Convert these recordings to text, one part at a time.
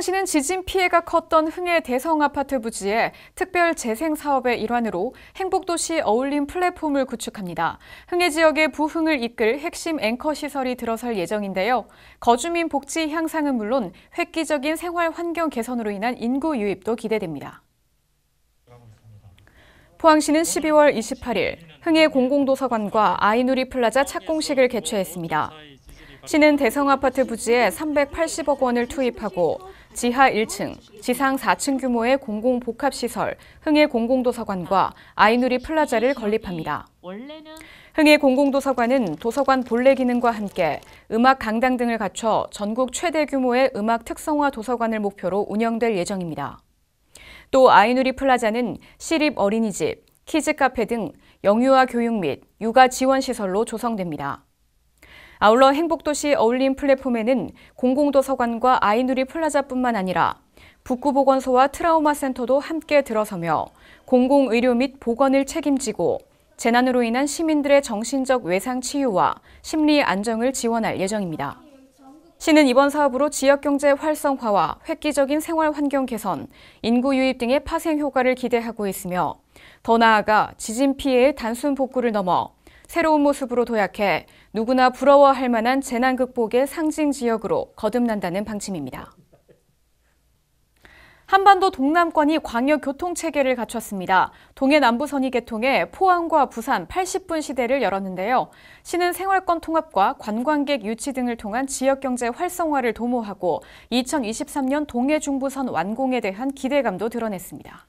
부천시는 지진 피해가 컸던 흥해 대성 아파트 부지에 특별 재생 사업의 일환으로 행복도시 어울림 플랫폼을 구축합니다. 흥해 지역의 부흥을 이끌 핵심 앵커 시설이 들어설 예정인데요. 거주민 복지 향상은 물론 획기적인 생활 환경 개선으로 인한 인구 유입도 기대됩니다. 포항시는 12월 28일 흥해 공공도서관과 아이누리 플라자 착공식을 개최했습니다. 시는 대성 아파트 부지에 380억 원을 투입하고 지하 1층, 지상 4층 규모의 공공 복합 시설 흥해 공공도서관과 아이누리 플라자를 건립합니다. 흥해 공공도서관은 도서관 본래 기능과 함께 음악 강당 등을 갖춰 전국 최대 규모의 음악 특성화 도서관을 목표로 운영될 예정입니다. 또 아이누리 플라자는 시립 어린이집, 키즈 카페 등 영유아 교육 및 육아 지원 시설로 조성됩니다. 아울러 행복도시 어울림 플랫폼에는 공공도서관과 아이누리 플라자뿐만 아니라 북구보건소와 트라우마 센터도 함께 들어서며 공공의료 및 보건을 책임지고 재난으로 인한 시민들의 정신적 외상 치유와 심리 안정을 지원할 예정입니다. 시는 이번 사업으로 지역경제 활성화와 획기적인 생활환경 개선, 인구 유입 등의 파생 효과를 기대하고 있으며 더 나아가 지진 피해의 단순 복구를 넘어 새로운 모습으로 도약해 누구나 부러워할 만한 재난 극복의 상징 지역으로 거듭난다는 방침입니다. 한반도 동남권이 광역 교통 체계를 갖췄습니다. 동해 남부선이 개통해 포항과 부산 80분 시대를 열었는데요. 시는 생활권 통합과 관광객 유치 등을 통한 지역 경제 활성화를 도모하고 2023년 동해 중부선 완공에 대한 기대감도 드러냈습니다.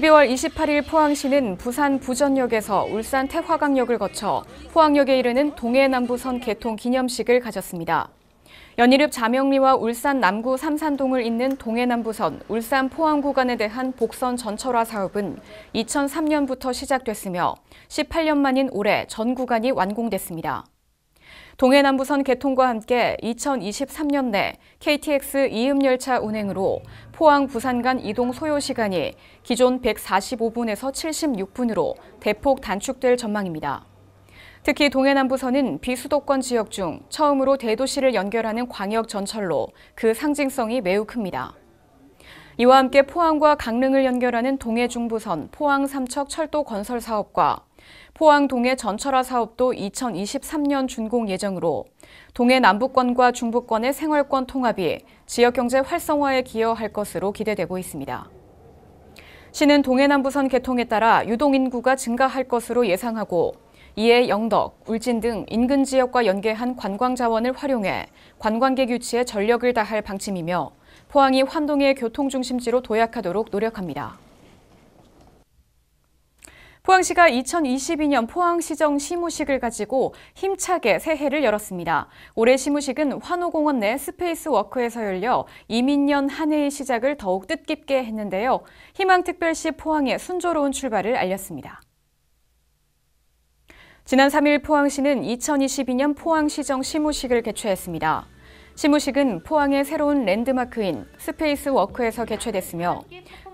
12월 28일 포항시는 부산 부전역에서 울산 태화강역을 거쳐 포항역에 이르는 동해남부선 개통 기념식을 가졌습니다. 연일읍 자명리와 울산 남구 삼산동을 잇는 동해남부선 울산 포항 구간에 대한 복선 전철화 사업은 2003년부터 시작됐으며 18년 만인 올해 전 구간이 완공됐습니다. 동해남부선 개통과 함께 2023년 내 KTX 이음열차 운행으로 포항 부산 간 이동 소요 시간이 기존 145분에서 76분으로 대폭 단축될 전망입니다. 특히 동해남부선은 비수도권 지역 중 처음으로 대도시를 연결하는 광역 전철로 그 상징성이 매우 큽니다. 이와 함께 포항과 강릉을 연결하는 동해중부선 포항 삼척 철도 건설 사업과 포항 동해 전철화 사업도 2023년 준공 예정으로 동해 남부권과 중부권의 생활권 통합이 지역경제 활성화에 기여할 것으로 기대되고 있습니다. 시는 동해 남부선 개통에 따라 유동인구가 증가할 것으로 예상하고 이에 영덕, 울진 등 인근 지역과 연계한 관광 자원을 활용해 관광객 유치에 전력을 다할 방침이며 포항이 환동의 교통 중심지로 도약하도록 노력합니다. 포항시가 2022년 포항시정 시무식을 가지고 힘차게 새해를 열었습니다. 올해 시무식은 환호공원 내 스페이스워크에서 열려 이민년 한 해의 시작을 더욱 뜻깊게 했는데요. 희망특별시 포항의 순조로운 출발을 알렸습니다. 지난 3일 포항시는 2022년 포항시정 시무식을 개최했습니다. 시무식은 포항의 새로운 랜드마크인 스페이스 워크에서 개최됐으며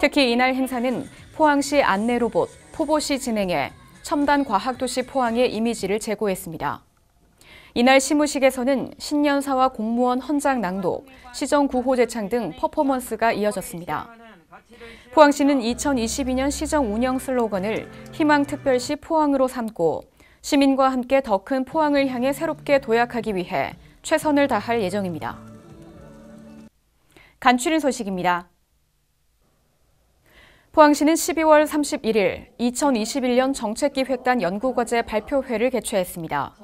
특히 이날 행사는 포항시 안내 로봇 포보시 진행해 첨단 과학도시 포항의 이미지를 제고했습니다. 이날 시무식에서는 신년사와 공무원 헌장 낭독, 시정 구호 제창 등 퍼포먼스가 이어졌습니다. 포항시는 2022년 시정 운영 슬로건을 희망특별시 포항으로 삼고 시민과 함께 더 큰 포항을 향해 새롭게 도약하기 위해 최선을 다할 예정입니다. 간추린 소식입니다. 포항시는 12월 31일 2021년 정책기획단 연구과제 발표회를 개최했습니다.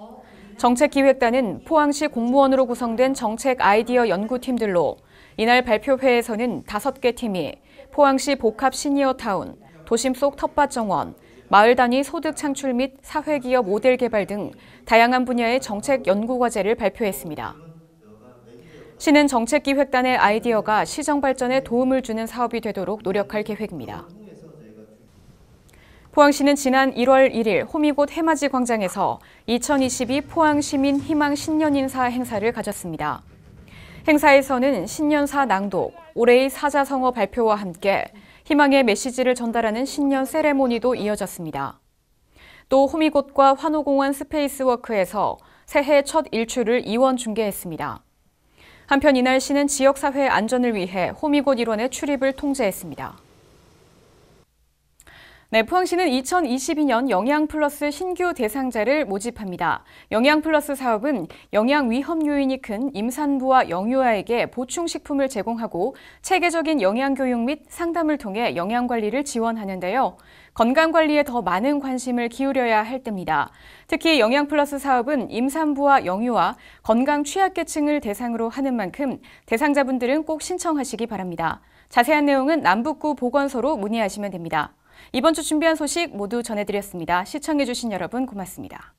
정책기획단은 포항시 공무원으로 구성된 정책 아이디어 연구팀들로 이날 발표회에서는 5개 팀이 포항시 복합 시니어타운, 도심 속 텃밭 정원, 마을 단위 소득 창출 및 사회기업 모델 개발 등 다양한 분야의 정책 연구 과제를 발표했습니다. 시는 정책기획단의 아이디어가 시정 발전에 도움을 주는 사업이 되도록 노력할 계획입니다. 포항시는 지난 1월 1일 호미곶 해맞이 광장에서 2022 포항시민 희망 신년인사 행사를 가졌습니다. 행사에서는 신년사 낭독, 올해의 사자성어 발표와 함께 희망의 메시지를 전달하는 신년 세레모니도 이어졌습니다. 또 호미곶과 환호공원 스페이스워크에서 새해 첫 일출을 이원 중계했습니다. 한편 이날 시는 지역사회 안전을 위해 호미곶 일원의 출입을 통제했습니다. 네, 포항시는 2022년 영양플러스 신규 대상자를 모집합니다. 영양플러스 사업은 영양 위험 요인이 큰 임산부와 영유아에게 보충식품을 제공하고 체계적인 영양교육 및 상담을 통해 영양관리를 지원하는데요. 건강관리에 더 많은 관심을 기울여야 할 때입니다. 특히 영양플러스 사업은 임산부와 영유아, 건강 취약계층을 대상으로 하는 만큼 대상자분들은 꼭 신청하시기 바랍니다. 자세한 내용은 남북구 보건소로 문의하시면 됩니다. 이번 주 준비한 소식 모두 전해드렸습니다. 시청해주신 여러분 고맙습니다.